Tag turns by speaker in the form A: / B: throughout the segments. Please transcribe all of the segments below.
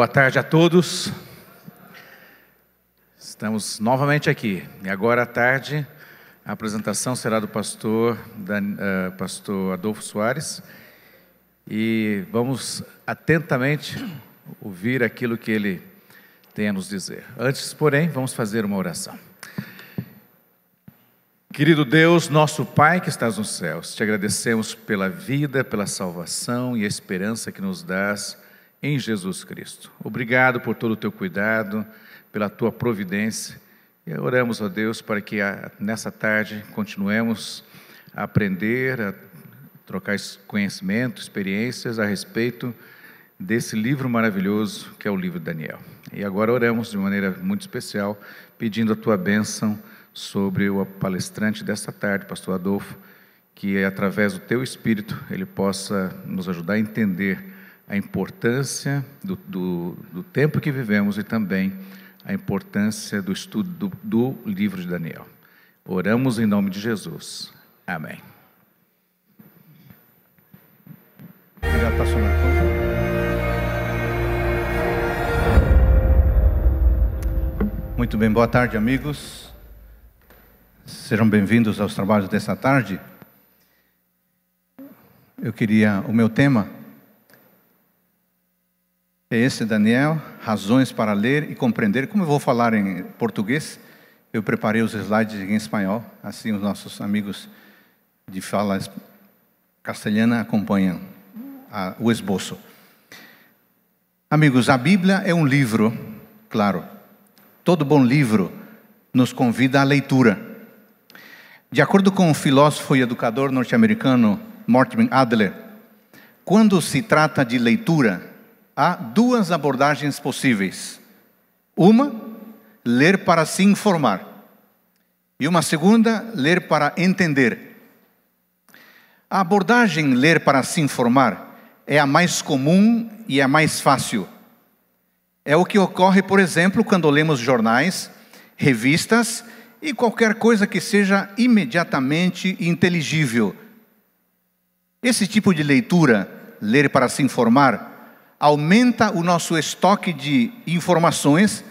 A: Boa tarde a todos. Estamos novamente aqui. E agora à tarde, a apresentação será do pastor, Dan, uh, pastor Adolfo Soares. E vamos atentamente ouvir aquilo que ele tem a nos dizer. Antes, porém, vamos fazer uma oração. Querido Deus, nosso Pai que estás nos céus, te agradecemos pela vida, pela salvação e a esperança que nos dás em Jesus Cristo. Obrigado por todo o teu cuidado, pela tua providência. E oramos a Deus para que nessa tarde continuemos a aprender, a trocar conhecimento, experiências a respeito desse livro maravilhoso que é o livro de Daniel. E agora oramos de maneira muito especial, pedindo a tua bênção sobre o palestrante desta tarde, pastor Adolfo, que através do teu espírito ele possa nos ajudar a entender a importância do, do, do tempo que vivemos e também a importância do estudo do, do livro de Daniel. Oramos em nome de Jesus. Amém. Obrigado, pastor
B: Muito bem, boa tarde, amigos. Sejam bem-vindos aos trabalhos dessa tarde. Eu queria, o meu tema é esse Daniel, razões para ler e compreender. Como eu vou falar em português, eu preparei os slides em espanhol, assim os nossos amigos de fala castelhana acompanham a, o esboço. Amigos, a Bíblia é um livro, claro. Todo bom livro nos convida à leitura. De acordo com o filósofo e educador norte-americano Mortimer Adler, quando se trata de leitura, há duas abordagens possíveis. Uma, ler para se informar. E uma segunda, ler para entender. A abordagem ler para se informar é a mais comum e é a mais fácil. É o que ocorre, por exemplo, quando lemos jornais, revistas e qualquer coisa que seja imediatamente inteligível. Esse tipo de leitura, ler para se informar, aumenta o nosso estoque de informações,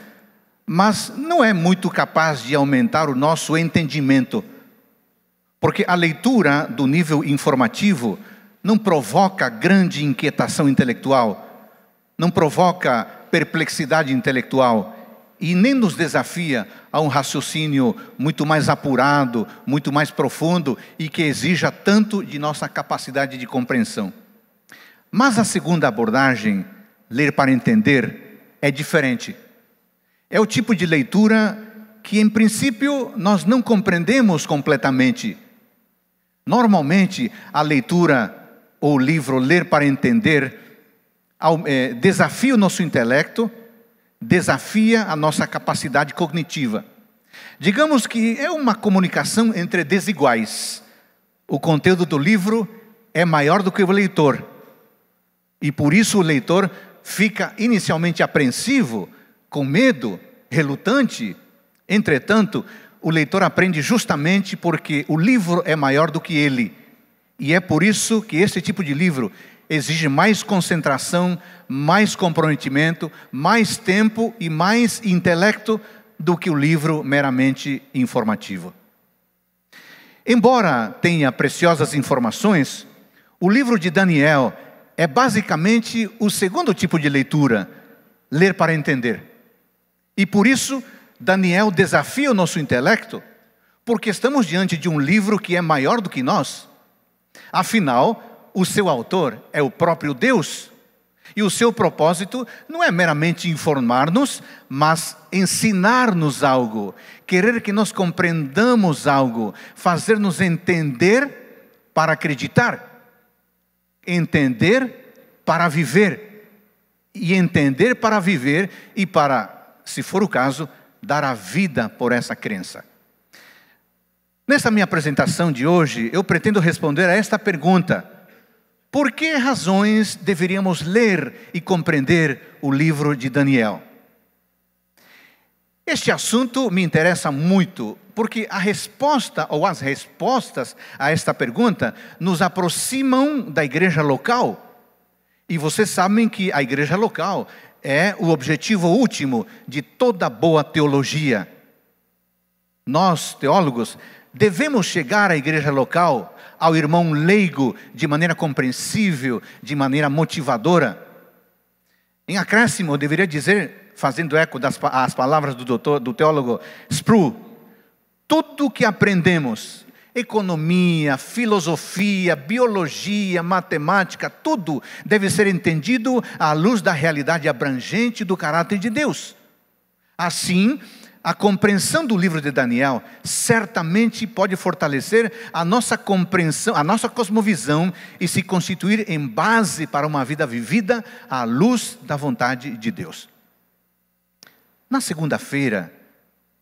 B: mas não é muito capaz de aumentar o nosso entendimento. Porque a leitura do nível informativo não provoca grande inquietação intelectual, não provoca perplexidade intelectual e nem nos desafia a um raciocínio muito mais apurado, muito mais profundo e que exija tanto de nossa capacidade de compreensão. Mas a segunda abordagem, ler para entender, é diferente. É o tipo de leitura que, em princípio, nós não compreendemos completamente. Normalmente, a leitura ou o livro Ler para Entender é, desafia o nosso intelecto, desafia a nossa capacidade cognitiva. Digamos que é uma comunicação entre desiguais. O conteúdo do livro é maior do que o leitor, e por isso o leitor fica inicialmente apreensivo, com medo, relutante. Entretanto, o leitor aprende justamente porque o livro é maior do que ele. E é por isso que esse tipo de livro exige mais concentração, mais comprometimento, mais tempo e mais intelecto do que o livro meramente informativo. Embora tenha preciosas informações, o livro de Daniel é basicamente o segundo tipo de leitura, ler para entender. E por isso, Daniel desafia o nosso intelecto, porque estamos diante de um livro que é maior do que nós. Afinal, o seu autor é o próprio Deus. E o seu propósito não é meramente informar-nos, mas ensinar-nos algo, querer que nós compreendamos algo, fazer-nos entender para acreditar entender para viver. E entender para viver e para, se for o caso, dar a vida por essa crença. Nessa minha apresentação de hoje, eu pretendo responder a esta pergunta: Por que razões deveríamos ler e compreender o livro de Daniel? Este assunto me interessa muito, porque a resposta ou as respostas a esta pergunta nos aproximam da igreja local. E vocês sabem que a igreja local é o objetivo último de toda boa teologia. Nós, teólogos, devemos chegar à igreja local, ao irmão leigo, de maneira compreensível, de maneira motivadora. Em acréscimo, eu deveria dizer, fazendo eco das as palavras do, doutor, do teólogo Spru, tudo o que aprendemos, economia, filosofia, biologia, matemática, tudo deve ser entendido à luz da realidade abrangente do caráter de Deus. Assim, a compreensão do livro de Daniel certamente pode fortalecer a nossa compreensão, a nossa cosmovisão e se constituir em base para uma vida vivida à luz da vontade de Deus. Na segunda-feira,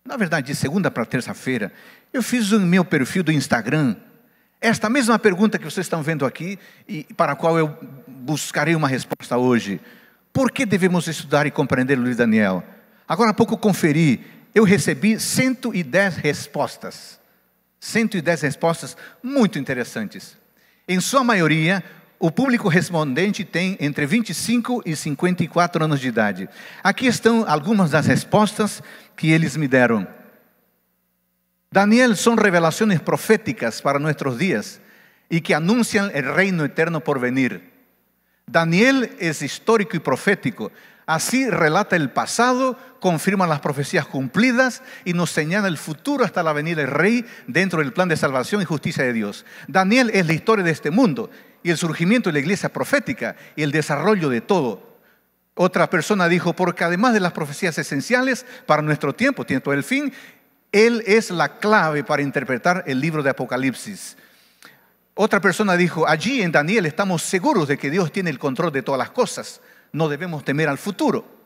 B: na verdade, de segunda para terça-feira, eu fiz o meu perfil do Instagram esta mesma pergunta que vocês estão vendo aqui e para a qual eu buscarei uma resposta hoje. Por que devemos estudar e compreender o livro de Daniel? Agora há pouco conferi, eu recebi 110 respostas. 110 respostas muito interessantes. Em sua maioria, O público respondente tiene entre 25 y 54 años de idade. están algunas de las respuestas que eles me deram. Daniel son revelaciones proféticas para nuestros días y e que anuncian el reino eterno por venir. Daniel es histórico y e profético. Así relata el pasado, confirma las profecías cumplidas y e nos señala el futuro hasta la venida del rey dentro del plan de salvación y justicia de Dios. Daniel es la historia de este mundo y el surgimiento de la iglesia profética y el desarrollo de todo. Otra persona dijo, porque además de las profecías esenciales para nuestro tiempo, todo el fin, Él es la clave para interpretar el libro de Apocalipsis. Otra persona dijo, allí en Daniel estamos seguros de que Dios tiene el control de todas las cosas, no debemos temer al futuro.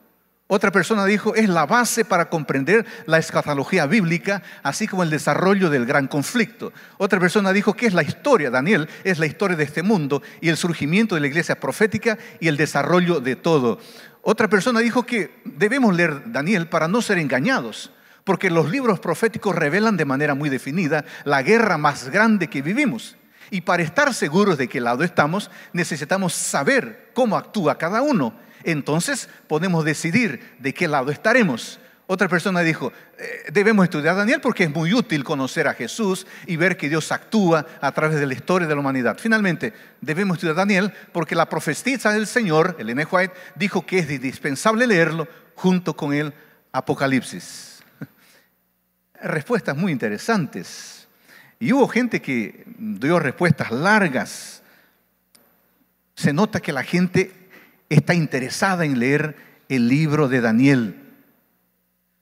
B: Otra persona dijo, es la base para comprender la escatología bíblica, así como el desarrollo del gran conflicto. Otra persona dijo que es la historia, Daniel, es la historia de este mundo y el surgimiento de la iglesia profética y el desarrollo de todo. Otra persona dijo que debemos leer Daniel para no ser engañados, porque los libros proféticos revelan de manera muy definida la guerra más grande que vivimos. Y para estar seguros de qué lado estamos, necesitamos saber cómo actúa cada uno entonces podemos decidir de qué lado estaremos. Otra persona dijo, eh, debemos estudiar a Daniel porque es muy útil conocer a Jesús y ver que Dios actúa a través de la historia de la humanidad. Finalmente, debemos estudiar a Daniel porque la profetisa del Señor, Elena White, dijo que es indispensable leerlo junto con el Apocalipsis. Respuestas muy interesantes. Y hubo gente que dio respuestas largas. Se nota que la gente está interessada em ler o livro de Daniel.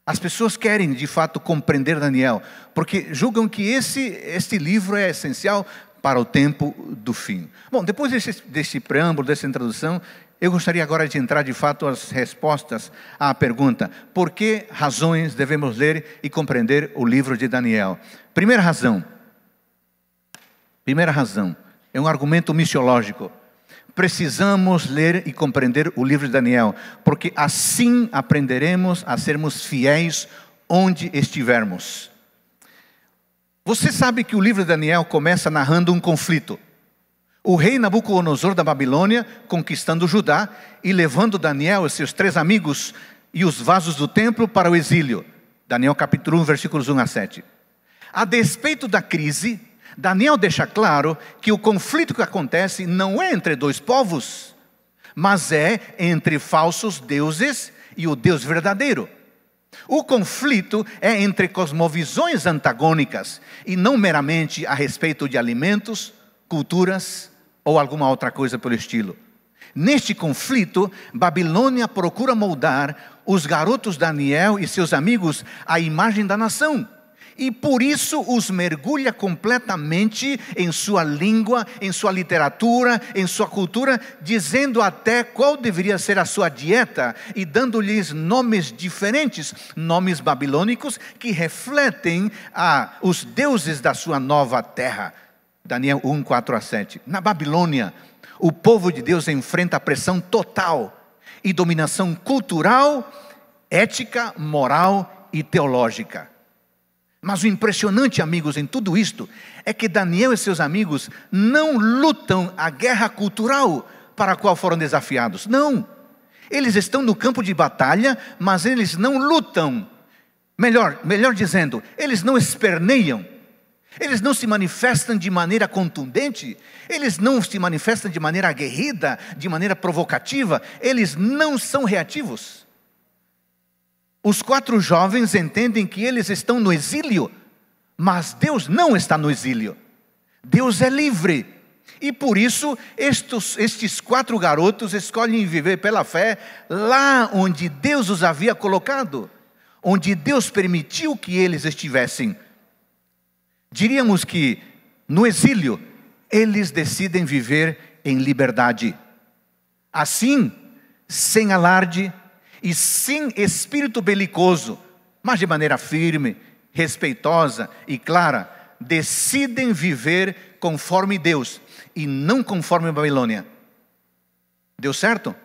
B: As pessoas querem, de fato, compreender Daniel, porque julgam que esse este livro é essencial para o tempo do fim. Bom, depois desse, desse preâmbulo, dessa introdução, eu gostaria agora de entrar de fato às respostas à pergunta: por que razões devemos ler e compreender o livro de Daniel? Primeira razão. Primeira razão é um argumento missiológico. Precisamos ler e compreender o livro de Daniel, porque assim aprenderemos a sermos fiéis onde estivermos. Você sabe que o livro de Daniel começa narrando um conflito. O rei Nabucodonosor da Babilônia conquistando Judá e levando Daniel e seus três amigos e os vasos do templo para o exílio. Daniel capítulo 1, versículos 1 a 7. A despeito da crise, Daniel deixa claro que o conflito que acontece não é entre dois povos, mas é entre falsos deuses e o Deus verdadeiro. O conflito é entre cosmovisões antagônicas e não meramente a respeito de alimentos, culturas ou alguma outra coisa pelo estilo. Neste conflito, Babilônia procura moldar os garotos Daniel e seus amigos à imagem da nação e por isso os mergulha completamente em sua língua, em sua literatura, em sua cultura, dizendo até qual deveria ser a sua dieta e dando-lhes nomes diferentes, nomes babilônicos que refletem a, os deuses da sua nova terra. Daniel 1, 4 a 7. Na Babilônia, o povo de Deus enfrenta a pressão total e dominação cultural, ética, moral e teológica. Mas o impressionante, amigos, em tudo isto é que Daniel e seus amigos não lutam a guerra cultural para a qual foram desafiados. Não. Eles estão no campo de batalha, mas eles não lutam. Melhor, melhor dizendo, eles não esperneiam. Eles não se manifestam de maneira contundente, eles não se manifestam de maneira aguerrida, de maneira provocativa, eles não são reativos. Os quatro jovens entendem que eles estão no exílio, mas Deus não está no exílio. Deus é livre. E por isso, estes, estes quatro garotos escolhem viver pela fé lá onde Deus os havia colocado, onde Deus permitiu que eles estivessem. Diríamos que, no exílio, eles decidem viver em liberdade. Assim, sem alarde, e sim espírito belicoso, mas de maneira firme, respeitosa e clara, decidem viver conforme Deus e não conforme a Babilônia. Deu certo?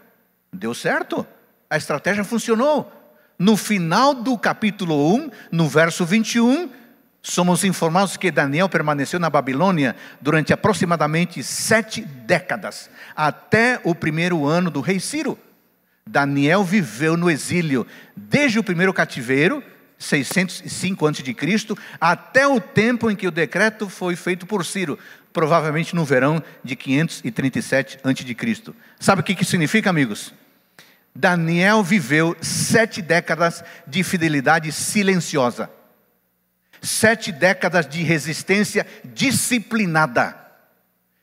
B: Deu certo. A estratégia funcionou. No final do capítulo 1, no verso 21, somos informados que Daniel permaneceu na Babilônia durante aproximadamente sete décadas, até o primeiro ano do rei Ciro. Daniel viveu no exílio desde o primeiro cativeiro, 605 a.C., até o tempo em que o decreto foi feito por Ciro, provavelmente no verão de 537 a.C. Sabe o que, que significa, amigos? Daniel viveu sete décadas de fidelidade silenciosa, sete décadas de resistência disciplinada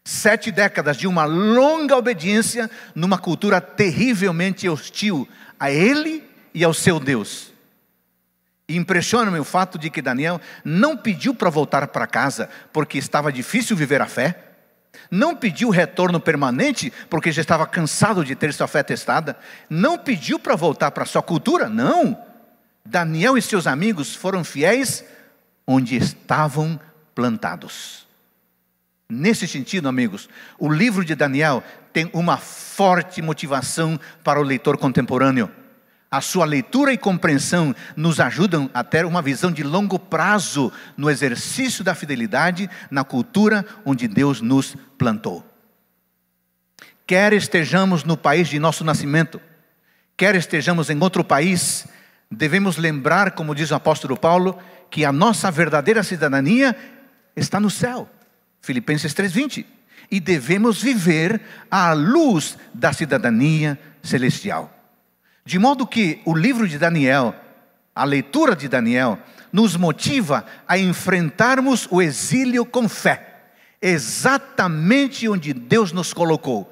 B: Sete décadas de uma longa obediência numa cultura terrivelmente hostil a ele e ao seu Deus. impressiona-me o fato de que Daniel não pediu para voltar para casa porque estava difícil viver a fé, não pediu retorno permanente porque já estava cansado de ter sua fé testada, não pediu para voltar para sua cultura, não. Daniel e seus amigos foram fiéis onde estavam plantados. Nesse sentido, amigos, o livro de Daniel tem uma forte motivação para o leitor contemporâneo. A sua leitura e compreensão nos ajudam a ter uma visão de longo prazo no exercício da fidelidade na cultura onde Deus nos plantou. Quer estejamos no país de nosso nascimento, quer estejamos em outro país, devemos lembrar, como diz o apóstolo Paulo, que a nossa verdadeira cidadania está no céu. Filipenses 3:20. E devemos viver à luz da cidadania celestial. De modo que o livro de Daniel, a leitura de Daniel, nos motiva a enfrentarmos o exílio com fé, exatamente onde Deus nos colocou.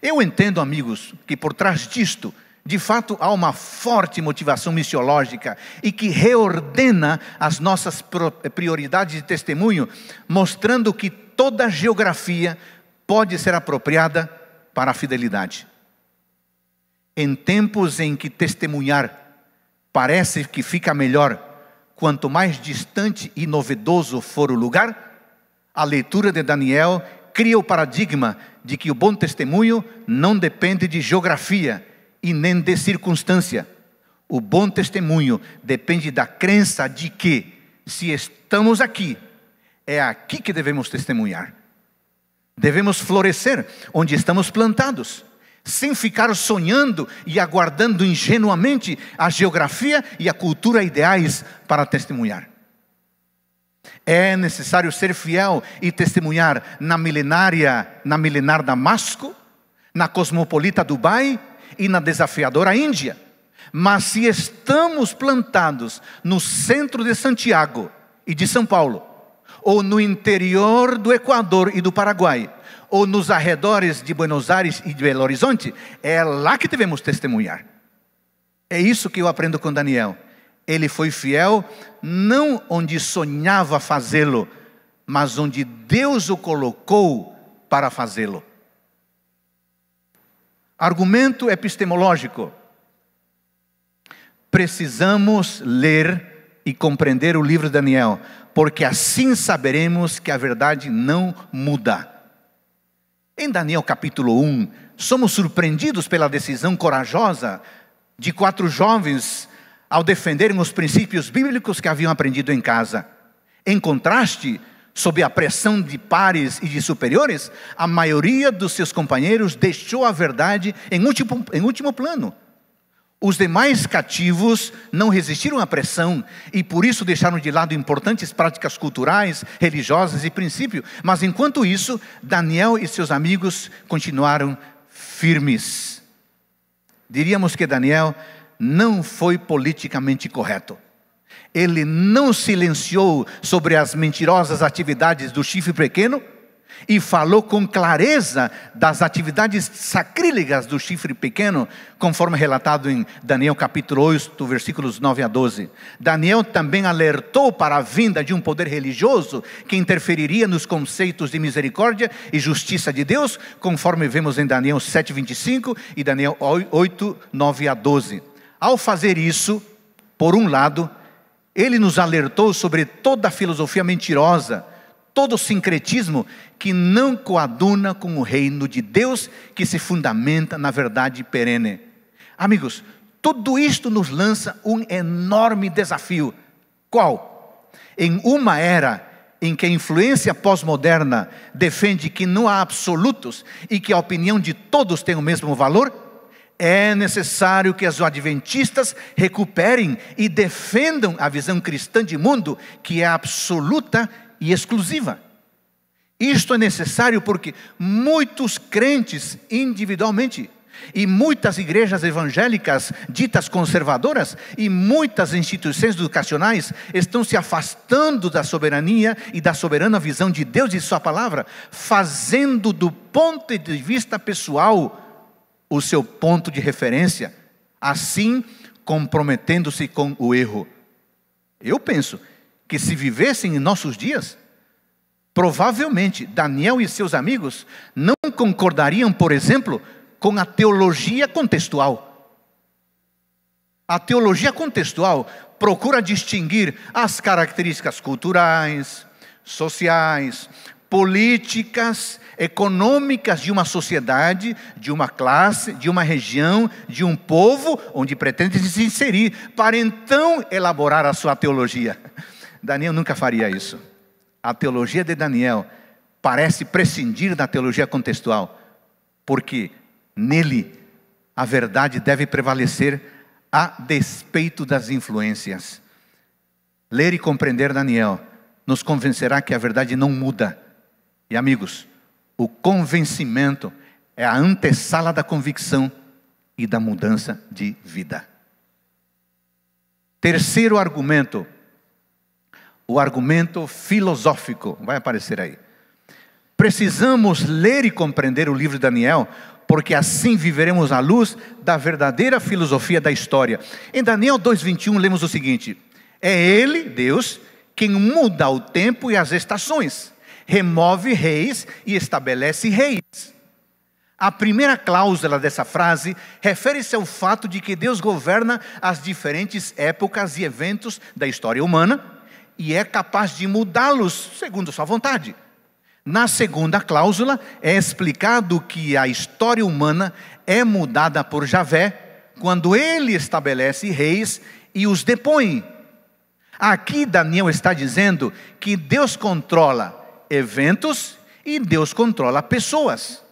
B: Eu entendo, amigos, que por trás disto de fato, há uma forte motivação missiológica e que reordena as nossas eh, prioridades de testemunho, mostrando que toda geografia pode ser apropriada para a fidelidade. Em tempos em que testemunhar parece que fica melhor quanto mais distante e novedoso for o lugar, a leitura de Daniel cria o paradigma de que o bom testemunho não depende de geografia e nem de circunstância. O bom testemunho depende da crença de que, se estamos aqui, é aqui que devemos testemunhar. Devemos florescer onde estamos plantados, sem ficar sonhando e aguardando ingenuamente a geografia e a cultura ideais para testemunhar. É necessário ser fiel e testemunhar na milenária, na milenar Damasco, na cosmopolita Dubai, e na desafiadora Índia. Mas se estamos plantados no centro de Santiago e de São Paulo, ou no interior do Equador e do Paraguai, ou nos arredores de Buenos Aires e de Belo Horizonte, é lá que devemos testemunhar. É isso que eu aprendo com Daniel. Ele foi fiel não onde sonhava fazê-lo, mas onde Deus o colocou para fazê-lo. Argumento epistemológico. Precisamos ler e compreender o livro de Daniel, porque assim saberemos que a verdade não muda. Em Daniel capítulo 1, somos surpreendidos pela decisão corajosa de quatro jovens ao defenderem os princípios bíblicos que haviam aprendido em casa. Em contraste, sob a pressão de pares e de superiores, a maioria dos seus companheiros deixou a verdade em último, em último plano. Os demais cativos não resistiram à pressão e por isso deixaram de lado importantes práticas culturais, religiosas e princípios. Mas enquanto isso, Daniel e seus amigos continuaram firmes. Diríamos que Daniel não foi politicamente correto ele não silenciou sobre as mentirosas atividades do chifre pequeno e falou com clareza das atividades sacrílegas do chifre pequeno, conforme relatado em Daniel capítulo 8, versículos 9 a 12. Daniel também alertou para a vinda de um poder religioso que interferiria nos conceitos de misericórdia e justiça de Deus, conforme vemos em Daniel 7, 25 e Daniel 8, 9 a 12. Ao fazer isso, por um lado, ele nos alertou sobre toda a filosofia mentirosa, todo o sincretismo que não coaduna com o reino de Deus que se fundamenta na verdade perene. Amigos, tudo isto nos lança um enorme desafio. Qual? Em uma era em que a influência pós-moderna defende que não há absolutos e que a opinião de todos tem o mesmo valor, é necessário que os adventistas recuperem e defendam a visão cristã de mundo, que é absoluta e exclusiva. Isto é necessário porque muitos crentes individualmente e muitas igrejas evangélicas ditas conservadoras e muitas instituições educacionais estão se afastando da soberania e da soberana visão de Deus e Sua palavra, fazendo do ponto de vista pessoal o seu ponto de referência, assim comprometendo-se com o erro. Eu penso que se vivessem em nossos dias, provavelmente Daniel e seus amigos não concordariam, por exemplo, com a teologia contextual. A teologia contextual procura distinguir as características culturais, sociais, políticas, econômicas de uma sociedade, de uma classe, de uma região, de um povo onde pretende se inserir, para então elaborar a sua teologia. Daniel nunca faria isso. A teologia de Daniel parece prescindir da teologia contextual, porque nele a verdade deve prevalecer a despeito das influências. Ler e compreender Daniel nos convencerá que a verdade não muda, e amigos, o convencimento é a antessala da convicção e da mudança de vida. Terceiro argumento, o argumento filosófico, vai aparecer aí. Precisamos ler e compreender o livro de Daniel, porque assim viveremos à luz da verdadeira filosofia da história. Em Daniel 2,21 lemos o seguinte: É Ele, Deus, quem muda o tempo e as estações remove reis e estabelece reis. A primeira cláusula dessa frase refere-se ao fato de que Deus governa as diferentes épocas e eventos da história humana e é capaz de mudá-los segundo sua vontade. Na segunda cláusula é explicado que a história humana é mudada por Javé quando ele estabelece reis e os depõe. Aqui Daniel está dizendo que Deus controla eventos e Deus controla pessoas.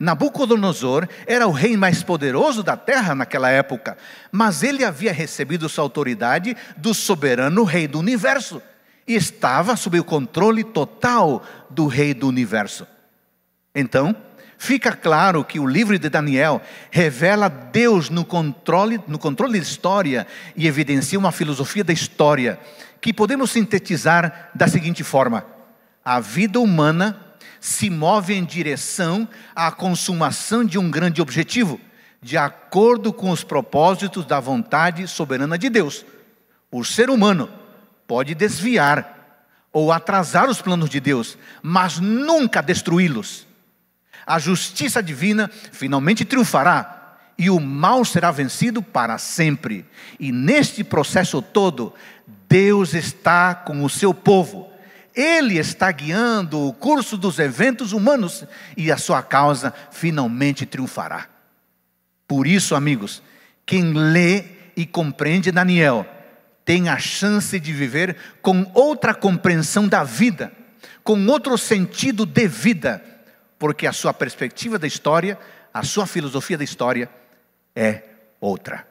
B: Nabucodonosor era o rei mais poderoso da terra naquela época, mas ele havia recebido sua autoridade do soberano rei do universo e estava sob o controle total do rei do universo. Então, fica claro que o livro de Daniel revela Deus no controle, no controle da história e evidencia uma filosofia da história que podemos sintetizar da seguinte forma: a vida humana se move em direção à consumação de um grande objetivo, de acordo com os propósitos da vontade soberana de Deus. O ser humano pode desviar ou atrasar os planos de Deus, mas nunca destruí-los. A justiça divina finalmente triunfará e o mal será vencido para sempre. E neste processo todo, Deus está com o seu povo ele está guiando o curso dos eventos humanos e a sua causa finalmente triunfará. Por isso, amigos, quem lê e compreende Daniel tem a chance de viver com outra compreensão da vida, com outro sentido de vida, porque a sua perspectiva da história, a sua filosofia da história é outra.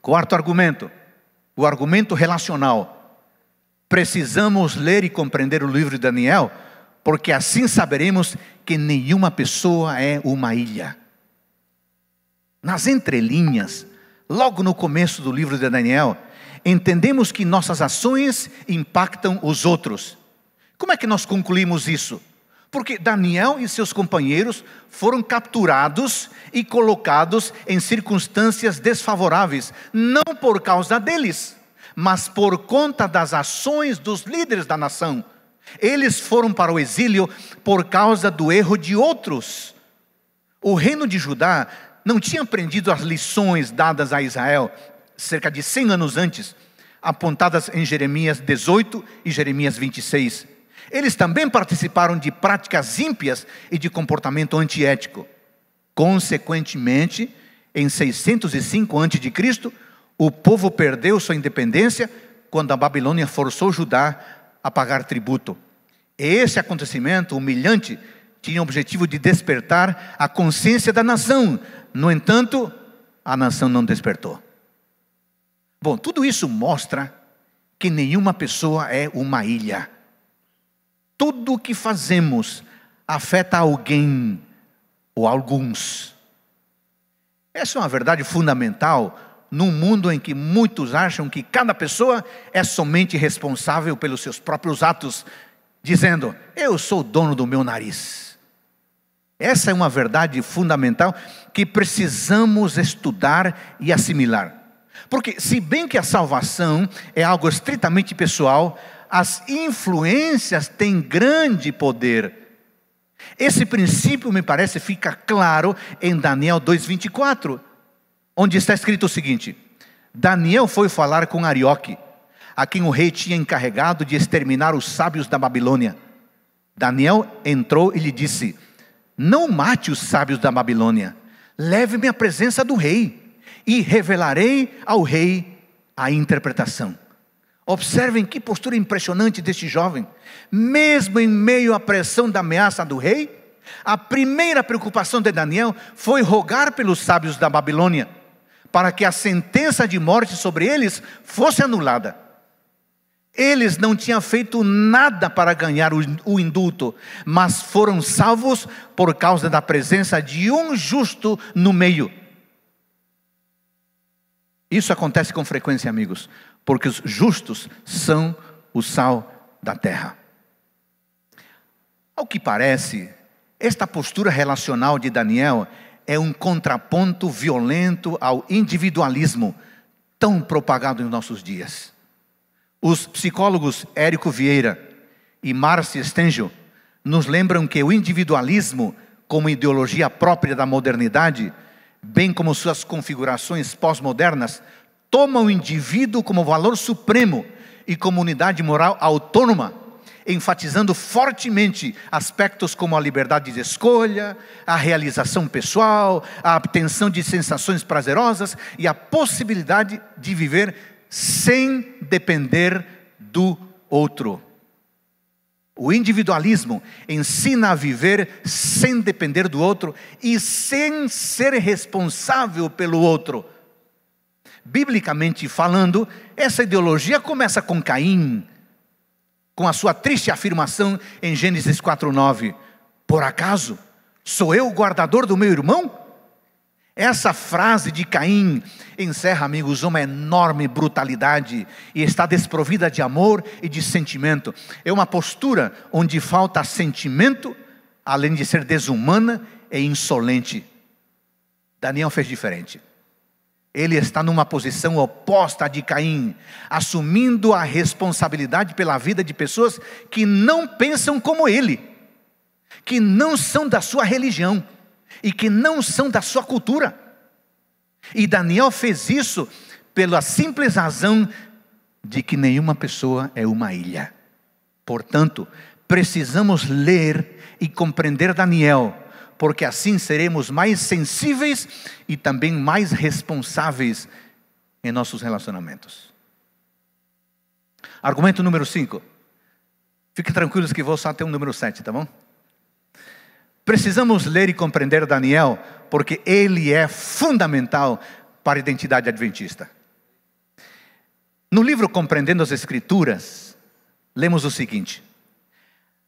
B: Quarto argumento, o argumento relacional Precisamos ler e compreender o livro de Daniel, porque assim saberemos que nenhuma pessoa é uma ilha. Nas entrelinhas, logo no começo do livro de Daniel, entendemos que nossas ações impactam os outros. Como é que nós concluímos isso? Porque Daniel e seus companheiros foram capturados e colocados em circunstâncias desfavoráveis, não por causa deles mas por conta das ações dos líderes da nação. Eles foram para o exílio por causa do erro de outros. O reino de Judá não tinha aprendido as lições dadas a Israel cerca de 100 anos antes, apontadas em Jeremias 18 e Jeremias 26. Eles também participaram de práticas ímpias e de comportamento antiético. Consequentemente, em 605 a.C., o povo perdeu sua independência quando a Babilônia forçou Judá a pagar tributo. Esse acontecimento humilhante tinha o objetivo de despertar a consciência da nação. No entanto, a nação não despertou. Bom, tudo isso mostra que nenhuma pessoa é uma ilha. Tudo o que fazemos afeta alguém ou alguns. Essa é uma verdade fundamental num mundo em que muitos acham que cada pessoa é somente responsável pelos seus próprios atos, dizendo: Eu sou dono do meu nariz. Essa é uma verdade fundamental que precisamos estudar e assimilar. Porque, se bem que a salvação é algo estritamente pessoal, as influências têm grande poder. Esse princípio, me parece, fica claro em Daniel 2,24 onde está escrito o seguinte: Daniel foi falar com Arioque, a quem o rei tinha encarregado de exterminar os sábios da Babilônia. Daniel entrou e lhe disse: Não mate os sábios da Babilônia, leve-me à presença do rei, e revelarei ao rei a interpretação. Observem que postura impressionante deste jovem. Mesmo em meio à pressão da ameaça do rei, a primeira preocupação de Daniel foi rogar pelos sábios da Babilônia para que a sentença de morte sobre eles fosse anulada. Eles não tinham feito nada para ganhar o indulto, mas foram salvos por causa da presença de um justo no meio. Isso acontece com frequência, amigos, porque os justos são o sal da terra. Ao que parece, esta postura relacional de Daniel é um contraponto violento ao individualismo tão propagado em nossos dias. Os psicólogos Érico Vieira e Márcio Stengel nos lembram que o individualismo, como ideologia própria da modernidade, bem como suas configurações pós-modernas, toma o indivíduo como valor supremo e comunidade moral autônoma enfatizando fortemente aspectos como a liberdade de escolha, a realização pessoal, a obtenção de sensações prazerosas e a possibilidade de viver sem depender do outro. O individualismo ensina a viver sem depender do outro e sem ser responsável pelo outro. Biblicamente falando, essa ideologia começa com Caim, com a sua triste afirmação em Gênesis 4:9. Por acaso sou eu o guardador do meu irmão? Essa frase de Caim encerra, amigos, uma enorme brutalidade e está desprovida de amor e de sentimento. É uma postura onde falta sentimento, além de ser desumana e insolente. Daniel fez diferente. Ele está numa posição oposta à de Caim, assumindo a responsabilidade pela vida de pessoas que não pensam como ele, que não são da sua religião e que não são da sua cultura. E Daniel fez isso pela simples razão de que nenhuma pessoa é uma ilha. Portanto, precisamos ler e compreender Daniel porque assim seremos mais sensíveis e também mais responsáveis em nossos relacionamentos. Argumento número 5. Fique tranquilos que vou só até o número 7, tá bom? Precisamos ler e compreender Daniel, porque ele é fundamental para a identidade adventista. No livro Compreendendo as Escrituras, lemos o seguinte: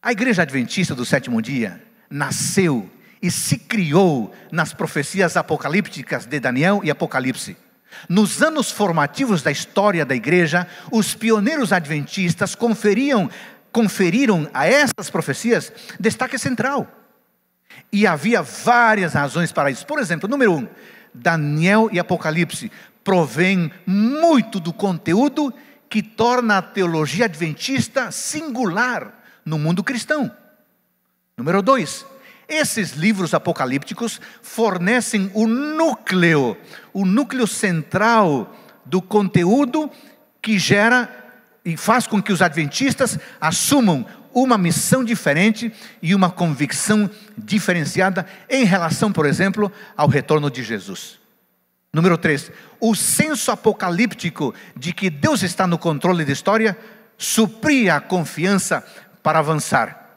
B: A igreja adventista do sétimo dia nasceu e se criou nas profecias apocalípticas de Daniel e Apocalipse. Nos anos formativos da história da igreja, os pioneiros adventistas conferiam, conferiram a essas profecias destaque central. E havia várias razões para isso. Por exemplo, número um, Daniel e Apocalipse provém muito do conteúdo que torna a teologia adventista singular no mundo cristão. Número dois, esses livros apocalípticos fornecem o núcleo, o núcleo central do conteúdo que gera e faz com que os adventistas assumam uma missão diferente e uma convicção diferenciada em relação, por exemplo, ao retorno de Jesus. Número 3, o senso apocalíptico de que Deus está no controle da história supria a confiança para avançar.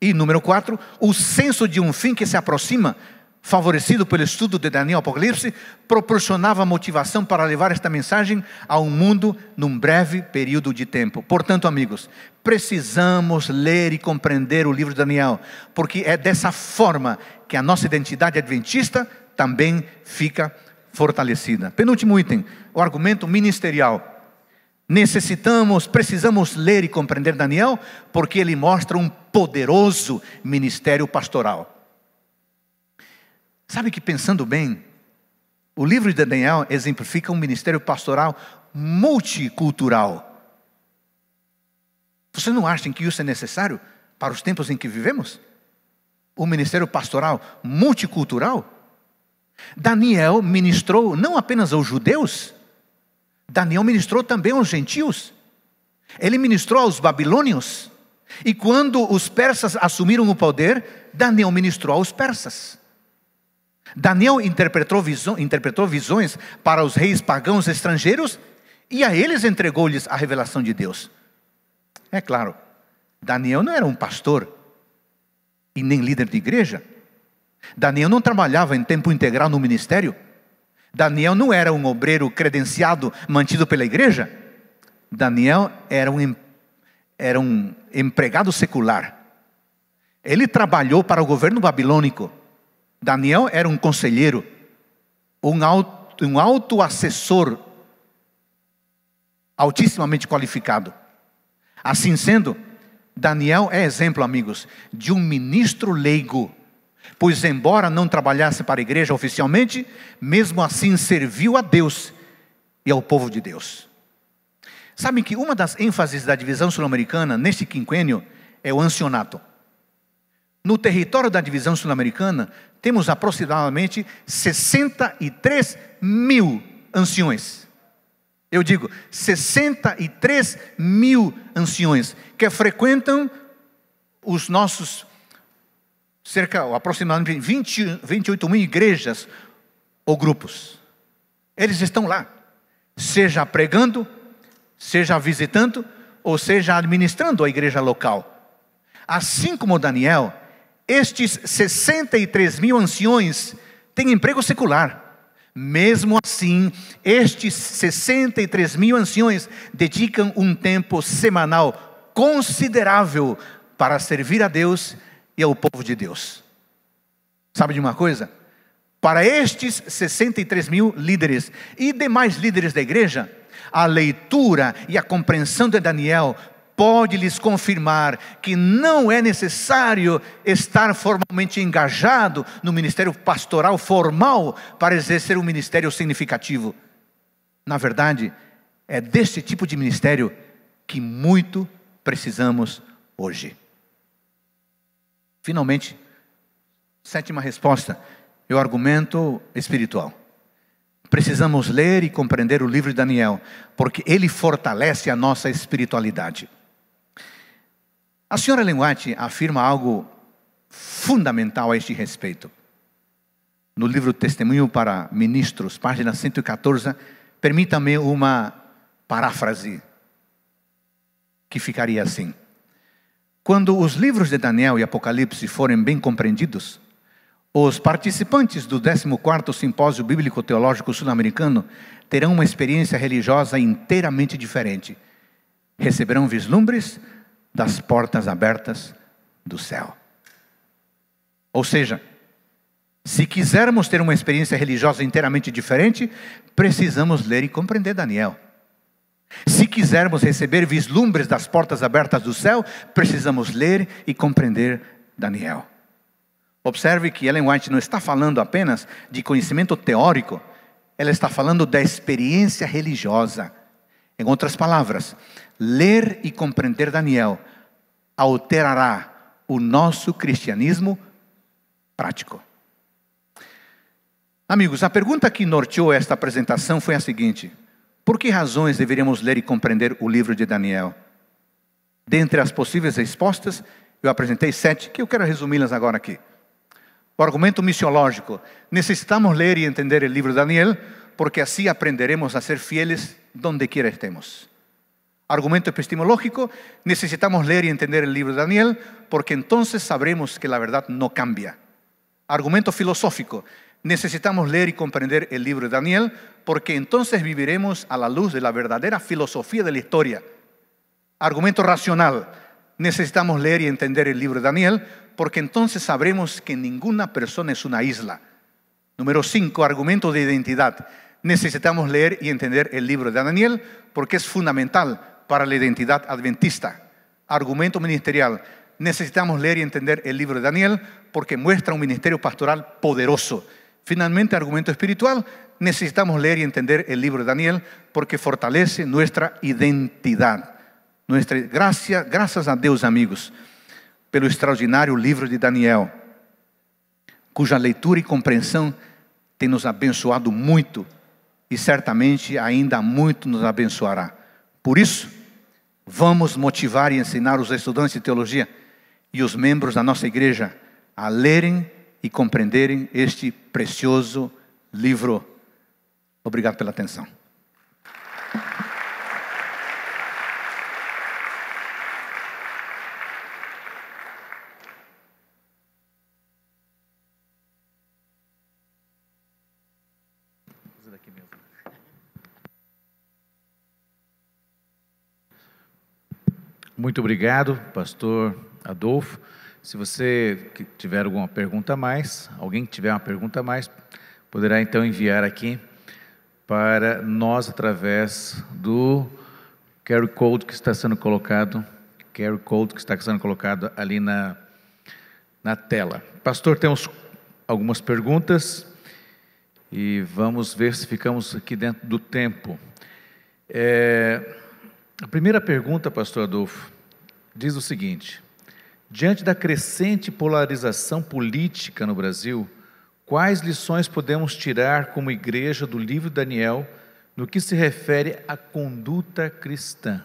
B: E número 4, o senso de um fim que se aproxima, favorecido pelo estudo de Daniel Apocalipse, proporcionava motivação para levar esta mensagem ao mundo num breve período de tempo. Portanto, amigos, precisamos ler e compreender o livro de Daniel, porque é dessa forma que a nossa identidade adventista também fica fortalecida. Penúltimo item, o argumento ministerial. Necessitamos, precisamos ler e compreender Daniel, porque ele mostra um poderoso ministério pastoral. Sabe que pensando bem, o livro de Daniel exemplifica um ministério pastoral multicultural. Vocês não acham que isso é necessário para os tempos em que vivemos? O ministério pastoral multicultural? Daniel ministrou não apenas aos judeus, Daniel ministrou também aos gentios. Ele ministrou aos babilônios. E quando os persas assumiram o poder, Daniel ministrou aos persas. Daniel interpretou, visões, interpretou visões para os reis pagãos estrangeiros e a eles entregou-lhes a revelação de Deus. É claro, Daniel não era um pastor e nem líder de igreja. Daniel não trabalhava em tempo integral no ministério. Daniel não era um obreiro credenciado mantido pela igreja. Daniel era um, era um empregado secular. Ele trabalhou para o governo babilônico. Daniel era um conselheiro, um alto, um alto assessor, altissimamente qualificado. Assim sendo, Daniel é exemplo, amigos, de um ministro leigo Pois, embora não trabalhasse para a igreja oficialmente, mesmo assim serviu a Deus e ao povo de Deus. Sabem que uma das ênfases da divisão sul-americana neste quinquênio é o ancionato. No território da divisão sul-americana, temos aproximadamente 63 mil anciões. Eu digo, 63 mil anciões que frequentam os nossos cerca, aproximadamente 20, 28 mil igrejas ou grupos. Eles estão lá, seja pregando, seja visitando, ou seja administrando a igreja local. Assim como Daniel, estes 63 mil anciões têm emprego secular. Mesmo assim, estes 63 mil anciões dedicam um tempo semanal considerável para servir a Deus e ao é povo de Deus. Sabe de uma coisa? Para estes 63 mil líderes e demais líderes da igreja, a leitura e a compreensão de Daniel pode lhes confirmar que não é necessário estar formalmente engajado no ministério pastoral formal para exercer um ministério significativo. Na verdade, é deste tipo de ministério que muito precisamos hoje. Finalmente, sétima resposta, é o argumento espiritual. Precisamos ler e compreender o livro de Daniel, porque ele fortalece a nossa espiritualidade. A senhora Lenguate afirma algo fundamental a este respeito. No livro Testemunho para Ministros, página 114, permita-me uma paráfrase que ficaria assim: quando os livros de Daniel e Apocalipse forem bem compreendidos, os participantes do 14º Simpósio Bíblico Teológico Sul-Americano terão uma experiência religiosa inteiramente diferente. Receberão vislumbres das portas abertas do céu. Ou seja, se quisermos ter uma experiência religiosa inteiramente diferente, precisamos ler e compreender Daniel. Se quisermos receber vislumbres das portas abertas do céu, precisamos ler e compreender Daniel. Observe que Ellen White não está falando apenas de conhecimento teórico, ela está falando da experiência religiosa. Em outras palavras, ler e compreender Daniel alterará o nosso cristianismo prático. Amigos, a pergunta que norteou esta apresentação foi a seguinte: por que razões deveríamos ler e compreender o livro de Daniel? Dentre as possíveis respostas, eu apresentei sete, que eu quero resumi-las agora aqui. O argumento missiológico: necessitamos ler e entender o livro de Daniel, porque assim aprenderemos a ser fieles donde quiera estemos. Argumento epistemológico: necessitamos ler e entender o livro de Daniel, porque entonces sabremos que a verdade não cambia. Argumento filosófico: necesitamos leer y comprender el libro de Daniel, porque entonces viviremos a la luz de la verdadera filosofía de la historia. Argumento racional, necesitamos leer y entender el libro de Daniel, porque entonces sabremos que ninguna persona es una isla. Número 5, argumento de identidad. Necesitamos leer y entender el libro de Daniel porque es fundamental para la identidad adventista. Argumento ministerial. Necesitamos leer y entender el libro de Daniel porque muestra un ministerio pastoral poderoso. Finalmente, argumento espiritual, necesitamos leer y entender el libro de Daniel porque fortalece nuestra identidad. Nuestra gracia, graças a Deus, amigos, pelo extraordinário livro de Daniel, cuja leitura e compreensão tem nos abençoado muito e certamente ainda muito nos abençoará. Por isso, vamos motivar e ensinar os estudantes de teologia e os membros da nossa igreja a lerem e compreenderem este precioso livro. Obrigado pela atenção.
A: Muito obrigado, pastor Adolfo. Se você tiver alguma pergunta a mais, alguém que tiver uma pergunta a mais, poderá então enviar aqui para nós através do QR Code que está sendo colocado, QR Code que está sendo colocado ali na, na tela. Pastor, temos algumas perguntas e vamos ver se ficamos aqui dentro do tempo. É, a primeira pergunta, pastor Adolfo, diz o seguinte: Diante da crescente polarização política no Brasil, quais lições podemos tirar como igreja do livro de Daniel no que se refere à conduta cristã?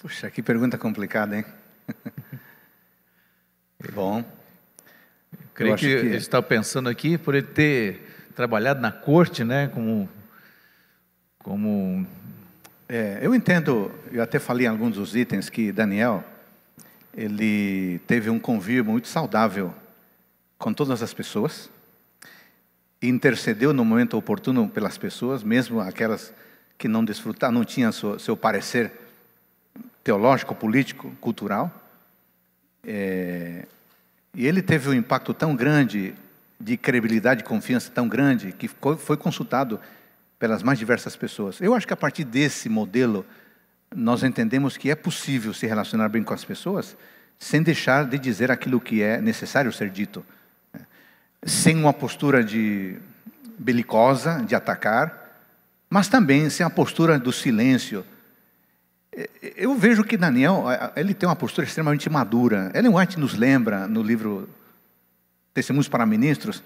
B: Puxa, que pergunta complicada, hein?
A: Bom.
B: Eu creio eu que, que, é. ele
A: está pensando aqui por ele ter trabalhado
B: na corte, né, como como é, eu entendo, eu até falei em alguns dos itens que Daniel ele teve um convívio muito saudável com todas as pessoas, intercedeu no momento oportuno pelas pessoas, mesmo aquelas que não desfrutavam, não tinham seu, seu parecer teológico, político, cultural. É, e ele teve um impacto tão grande, de credibilidade e confiança tão grande, que foi consultado pelas mais diversas pessoas. Eu acho que a partir desse modelo nós entendemos que é possível se relacionar bem com as pessoas sem deixar de dizer aquilo que é necessário ser dito, né? sem uma postura de belicosa, de atacar, mas também sem a postura do silêncio. Eu vejo que Daniel, ele tem uma postura extremamente madura. Ellen White nos lembra no livro Testemunhos para Ministros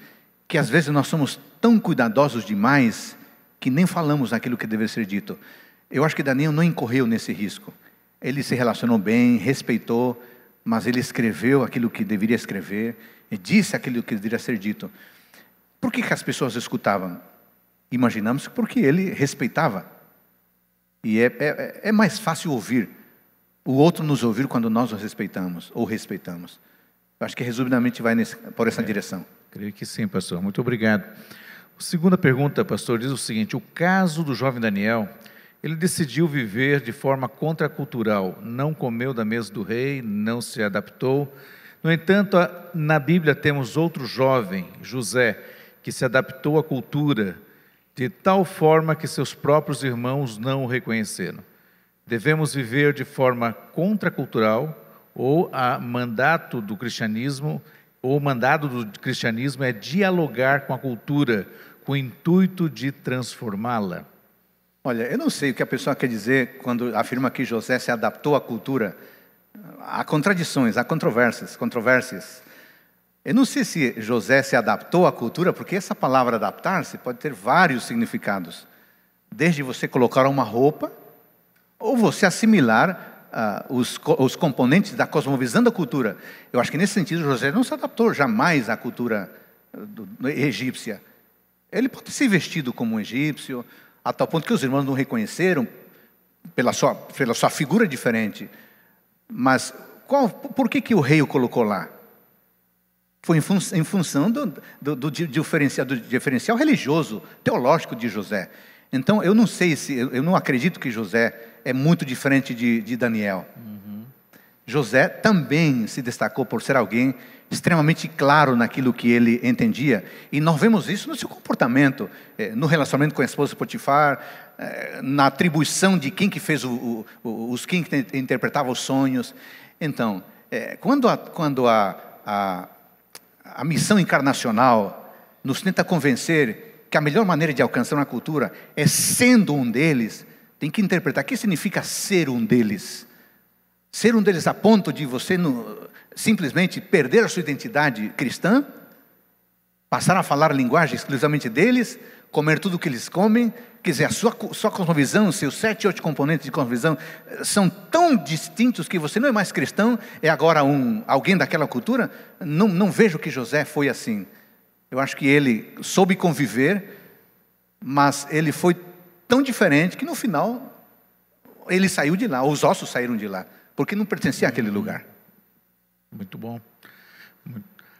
B: que às vezes nós somos tão cuidadosos demais que nem falamos aquilo que deve ser dito. Eu acho que Daniel não incorreu nesse risco. Ele se relacionou bem, respeitou, mas ele escreveu aquilo que deveria escrever e disse aquilo que deveria ser dito. Por que, que as pessoas escutavam? Imaginamos que porque ele respeitava. E é, é, é mais fácil ouvir o outro nos ouvir quando nós nos respeitamos ou respeitamos. Eu acho que resumidamente vai nesse, por essa é, direção. Creio que sim, pastor. Muito obrigado. A segunda
A: pergunta, pastor, diz o seguinte: o caso do jovem Daniel ele decidiu viver de forma contracultural, não comeu da mesa do rei, não se adaptou. No entanto, na Bíblia temos outro jovem, José, que se adaptou à cultura de tal forma que seus próprios irmãos não o reconheceram. Devemos viver de forma contracultural ou a mandato do cristianismo, ou o mandado do cristianismo é dialogar com a cultura com o intuito de transformá-la.
B: Olha, eu não sei o que a pessoa quer dizer quando afirma que José se adaptou à cultura. Há contradições, há controvérsias, controvérsias. Eu não sei se José se adaptou à cultura, porque essa palavra adaptar-se pode ter vários significados. Desde você colocar uma roupa, ou você assimilar uh, os, os componentes da cosmovisão da cultura. Eu acho que nesse sentido José não se adaptou jamais à cultura ah, do, do, egípcia. Ele pode ser vestido como um egípcio, a tal ponto que os irmãos não reconheceram pela sua, pela sua figura diferente. Mas qual, por que, que o rei o colocou lá? Foi em, fun, em função do, do, do, diferencial, do diferencial religioso, teológico de José. Então, eu não sei se, eu não acredito que José é muito diferente de, de Daniel. Uhum. José também se destacou por ser alguém extremamente claro naquilo que ele entendia. E nós vemos isso no seu comportamento, eh, no relacionamento com a esposa Potifar, eh, na atribuição de quem que fez o, o, os quem que interpretava os sonhos. Então, eh, quando a, quando a, a, a missão encarnacional nos tenta convencer que a melhor maneira de alcançar uma cultura é sendo um deles, tem que interpretar o que significa ser um deles. Ser um deles a ponto de você no, simplesmente perder a sua identidade cristã, passar a falar a linguagem exclusivamente deles, comer tudo o que eles comem, quer dizer, a sua, sua cosmovisão, seus sete, oito componentes de cosmovisão eh, são tão distintos que você não é mais cristão, é agora um, alguém daquela cultura. Não, não vejo que José foi assim. Eu acho que ele soube conviver, mas ele foi tão diferente que no final ele saiu de lá, os ossos saíram de lá porque não pertencia àquele lugar. Muito bom.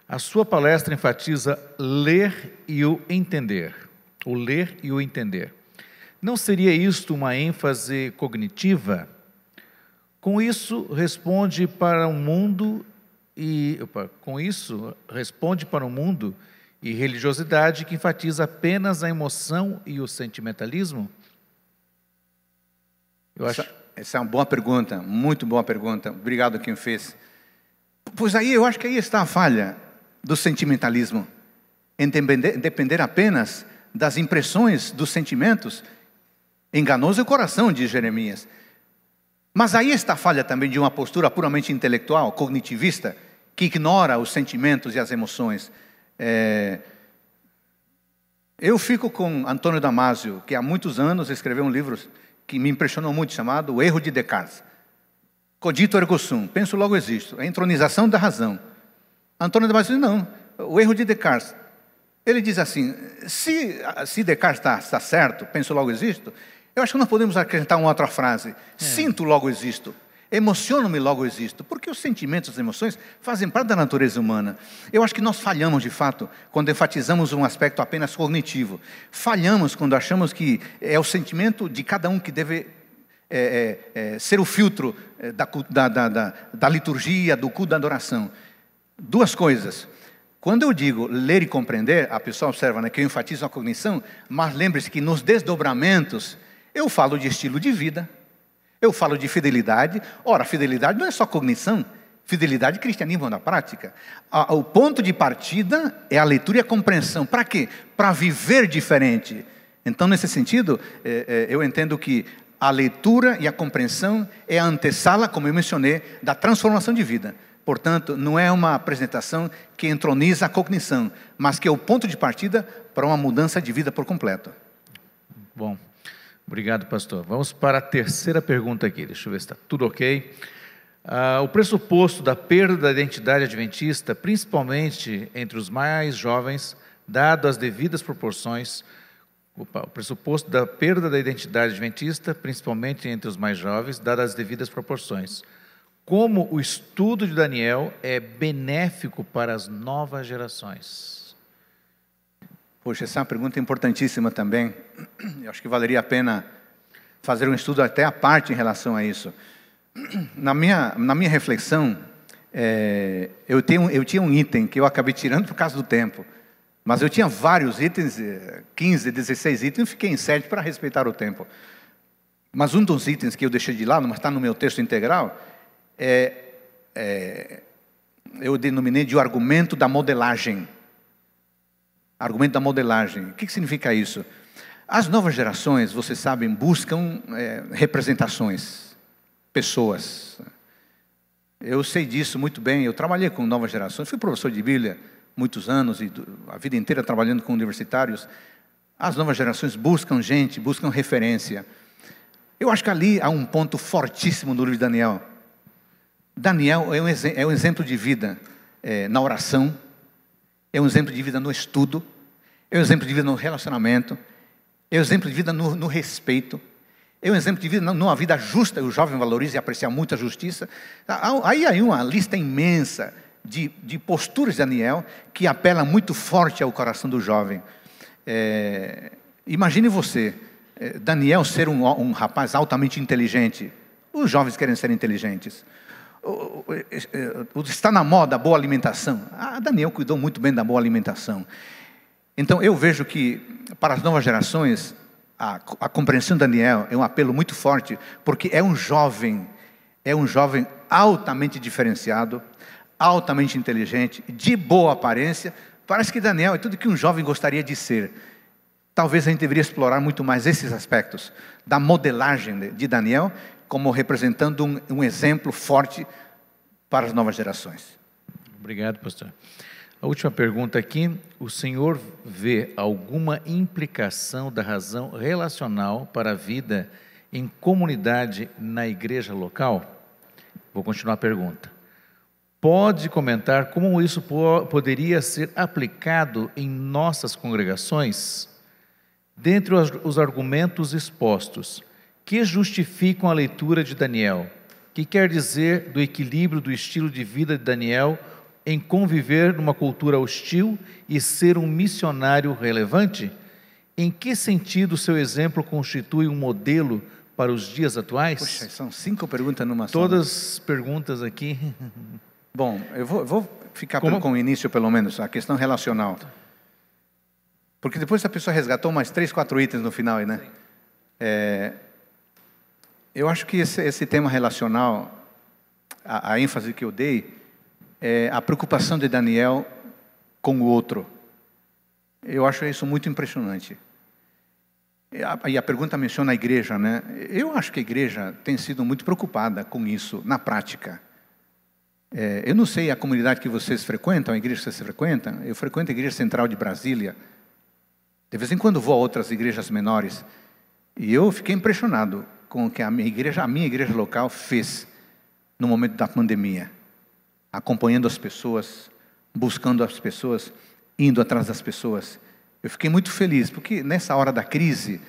A: A sua palestra enfatiza ler e o entender. O ler e o entender. Não seria isto uma ênfase cognitiva? Com isso responde para o um mundo e opa, com isso responde para o um mundo e religiosidade que enfatiza apenas a emoção e o sentimentalismo? Eu acho.
B: Essa é uma boa pergunta, muito boa pergunta. Obrigado quem fez. Pois aí eu acho que aí está a falha do sentimentalismo. Em depender apenas das impressões, dos sentimentos. Enganoso é o coração, diz Jeremias. Mas aí está a falha também de uma postura puramente intelectual, cognitivista, que ignora os sentimentos e as emoções. É... Eu fico com Antônio Damasio, que há muitos anos escreveu um livro que me impressionou muito, chamado O Erro de Descartes. Codito ergo sum, penso logo existo, a entronização da razão. Antônio de Basílio, não, o erro de Descartes. Ele diz assim, se, se Descartes está, tá certo, penso logo existo, eu acho que nós podemos acrescentar uma outra frase, é. sinto logo existo. Emociono-me, logo existo, porque os sentimentos, as emoções fazem parte da natureza humana. Eu acho que nós falhamos, de fato, quando enfatizamos um aspecto apenas cognitivo. Falhamos quando achamos que é o sentimento de cada um que deve é, é, é ser o filtro é, da, da, da, da liturgia, do culto, da adoração. Duas coisas. Quando eu digo ler e compreender, a pessoa observa né, que eu enfatizo a cognição, mas lembre-se que nos desdobramentos eu falo de estilo de vida eu falo de fidelidade. Ora, fidelidade não é só cognição. Fidelidade cristianismo na prática. O ponto de partida é a leitura e a compreensão. Para quê? Para viver diferente. Então, nesse sentido, é, é, eu entendo que a leitura e a compreensão é a antessala, como eu mencionei, da transformação de vida. Portanto, não é uma apresentação que entroniza a cognição, mas que é o ponto de partida para uma mudança de vida por completo.
A: Bom, Obrigado, pastor. Vamos para a terceira pergunta aqui. Deixa eu ver se está tudo ok. Ah, o pressuposto da perda da identidade adventista, principalmente entre os mais jovens, dado as devidas proporções, opa, o pressuposto da perda da identidade adventista, principalmente entre os mais jovens, dado as devidas proporções. Como o estudo de Daniel é benéfico para as novas gerações?
B: Poxa, essa é uma pergunta importantíssima também. Eu acho que valeria a pena fazer um estudo até à parte em relação a isso. Na minha, na minha reflexão, é, eu, tenho, eu tinha um item que eu acabei tirando por causa do tempo, mas eu tinha vários itens, 15, é, 16 itens, e fiquei em para respeitar o tempo. Mas um dos itens que eu deixei de lado, mas está no meu texto integral, é, é eu denominei de argumento da modelagem argumento da modelagem. O que significa isso? As novas gerações, vocês sabem, buscam é, representações, pessoas. Eu sei disso muito bem, eu trabalhei com novas gerações, fui professor de Bíblia muitos anos e a vida inteira trabalhando com universitários. As novas gerações buscam gente, buscam referência. Eu acho que ali há um ponto fortíssimo no livro de Daniel. Daniel é um, é um exemplo de vida é, na oração, é um exemplo de vida no estudo, é um exemplo de vida no relacionamento, é um exemplo de vida no, no respeito, é um exemplo de vida numa vida justa, o jovem valoriza e aprecia muito a justiça. Aí há uma lista imensa de, de posturas de Daniel que apela muito forte ao coração do jovem. É, imagine você, é, Daniel ser um, um rapaz altamente inteligente. Os jovens querem ser inteligentes está na moda a boa alimentação. Ah, Daniel cuidou muito bem da boa alimentação. Então, eu vejo que para as novas gerações, a, a compreensão de Daniel é um apelo muito forte, porque é um jovem, é um jovem altamente diferenciado, altamente inteligente, de boa aparência. Parece que Daniel é tudo que um jovem gostaria de ser. Talvez a gente deveria explorar muito mais esses aspectos da modelagem de Daniel como representando um, um exemplo forte para as novas gerações.
A: Obrigado, pastor. A última pergunta aqui: o senhor vê alguma implicação da razão relacional para a vida em comunidade na igreja local? Vou continuar a pergunta. Pode comentar como isso po poderia ser aplicado em nossas congregações? Dentre os, os argumentos expostos, que justificam a leitura de Daniel, que quer dizer do equilíbrio do estilo de vida de Daniel em conviver numa cultura hostil e ser um missionário relevante? Em que sentido seu exemplo constitui um modelo para os dias atuais? Poxa, são cinco
B: perguntas numa só. Né? Todas perguntas aqui. Bom, eu vou, vou ficar com o início, pelo menos, a questão relacional. Tá. Porque depois a pessoa resgatou mais três, quatro itens no final, né? É, eu acho que esse, esse tema relacional, a, a, ênfase que eu dei, é a preocupação de Daniel com o outro. Eu acho isso muito impressionante. E a, e a pergunta menciona a igreja, né? Eu acho que a igreja tem sido muito preocupada com isso na prática. É, eu não sei a comunidade que vocês frequentam, a igreja que vocês frequentam. Eu frequento a Igreja Central de Brasília. De vez em quando vou a outras igrejas menores. E eu fiquei impressionado com o que a minha igreja, a minha igreja local fez no momento da pandemia, acompanhando as pessoas, buscando as pessoas, indo atrás das pessoas. Eu fiquei muito feliz, porque nessa hora da crise,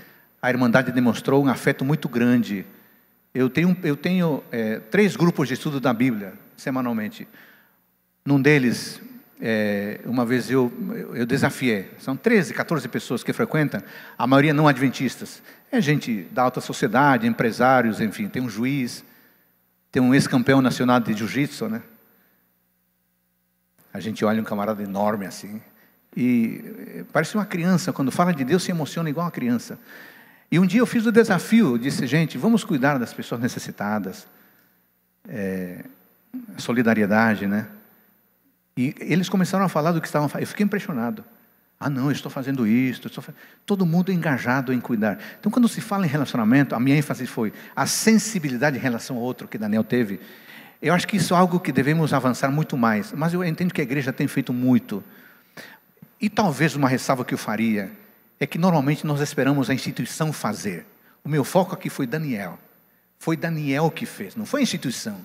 B: a Irmandade demonstrou um afeto muito grande. Eu tenho, eu tenho é, três grupos de estudo da Bíblia, semanalmente. Num deles, é, uma vez eu, eu desafiei, são 13, 14 pessoas que frequentam, a maioria não adventistas. É gente da alta sociedade, empresários, enfim, tem um juiz, tem um ex-campeão nacional de jiu-jitsu, né? A gente olha um camarada enorme assim, e eh, parece uma criança, quando fala de Deus se emociona igual uma criança. E um dia eu fiz o desafio, disse, gente, vamos cuidar das pessoas necessitadas, é, solidariedade, né? E eles começaram a falar do que estavam fazendo. Eu fiquei impressionado. Ah, não, eu estou fazendo isso. Estou fazendo... Todo mundo engajado em cuidar. Então, quando se fala em relacionamento, a minha ênfase foi a sensibilidade em relação ao outro que Daniel teve. Eu acho que isso é algo que devemos avançar muito mais. Mas eu entendo que a igreja tem feito muito. E talvez uma ressalva que eu faria é que normalmente nós esperamos a instituição fazer. O meu foco aqui foi Daniel. Foi Daniel que fez, não foi a instituição.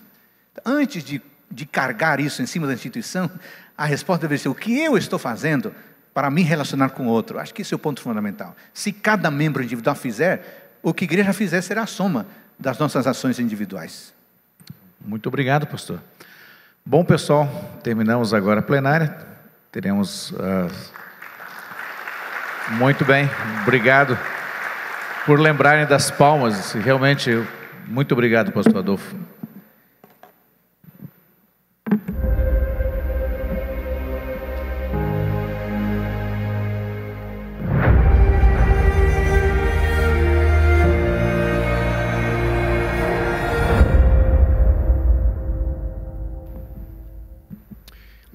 B: Antes de de cargar isso em cima da instituição, a resposta deve ser: o que eu estou fazendo para me relacionar com o outro? Acho que esse é o ponto fundamental. Se cada membro individual fizer, o que a igreja fizer será a soma das nossas ações individuais. Muito obrigado, pastor. Bom, pessoal, terminamos agora a
A: plenária. Teremos. Uh... Muito bem, obrigado por lembrarem das palmas. Realmente, muito obrigado, pastor Adolfo.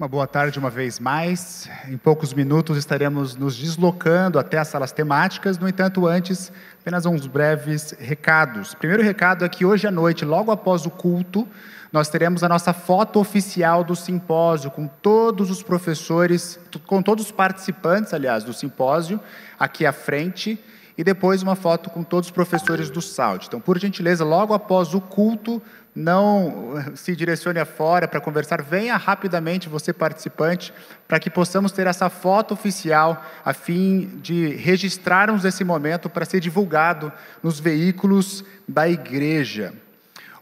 C: Uma boa tarde uma vez mais. Em poucos minutos estaremos nos deslocando até as salas temáticas. No entanto, antes, apenas uns breves recados. Primeiro recado é que hoje à noite, logo após o culto, nós teremos a nossa foto oficial do simpósio com todos os professores, com todos os participantes, aliás, do simpósio, aqui à frente e depois uma foto com todos os professores do SAUD. Então, por gentileza, logo após o culto, não eh, se direcione fora para conversar, venha rapidamente você participante, para que possamos ter essa foto oficial, a fim de registrarmos esse momento para ser divulgado nos veículos da igreja.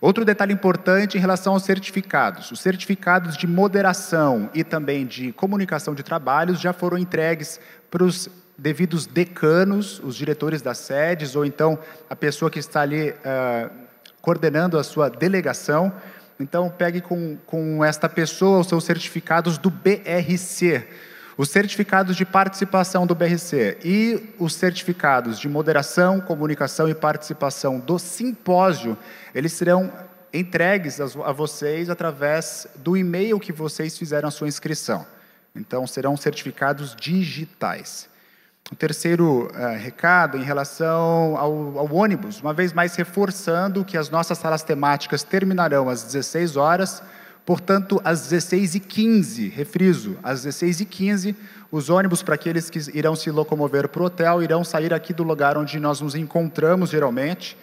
C: Outro detalhe importante em relação aos certificados: os certificados de moderação e também de comunicação de trabalhos já foram entregues para os devidos decanos, os diretores das sedes, ou então a pessoa que está ali. Uh, coordenando a sua delegação. Então, pegue com, com esta pessoa os seus certificados do BRC, os certificados de participação do BRC e os certificados de moderação, comunicação e participação do simpósio, eles serão entregues a, a vocês através do e-mail que vocês fizeram a sua inscrição. Então, serão certificados digitais. O terceiro uh, recado em relação ao, ao, ônibus, uma vez mais reforçando que as nossas salas temáticas terminarão às 16 horas, portanto, às 16h15, refriso, às 16h15, os ônibus para aqueles que irão se locomover para o hotel irão sair aqui do lugar onde nós nos encontramos geralmente,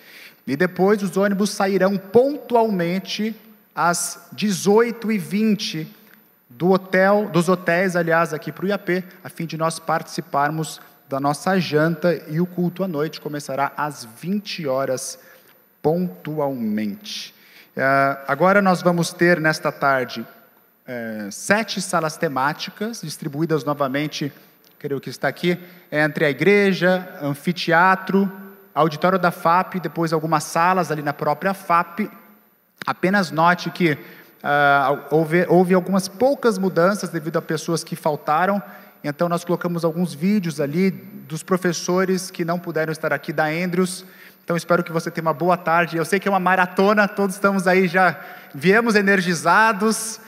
C: e depois os ônibus sairão pontualmente às 18h20 do hotel, dos hotéis, aliás, aqui para o IAP, a fim de nós participarmos da nossa janta e o culto à noite começará às 20 horas pontualmente. Uh, agora nós vamos ter nesta tarde uh, sete salas temáticas distribuídas novamente, creio que está aqui, é, entre a igreja, anfiteatro, auditório da FAP, depois algumas salas ali na própria FAP. Apenas note que uh, houve, houve algumas poucas mudanças devido a pessoas que faltaram então, nós colocamos alguns vídeos ali dos professores que não puderam estar aqui da Andrews. Então, espero que você tenha uma boa tarde. Eu sei que é uma maratona, todos estamos aí já, viemos energizados,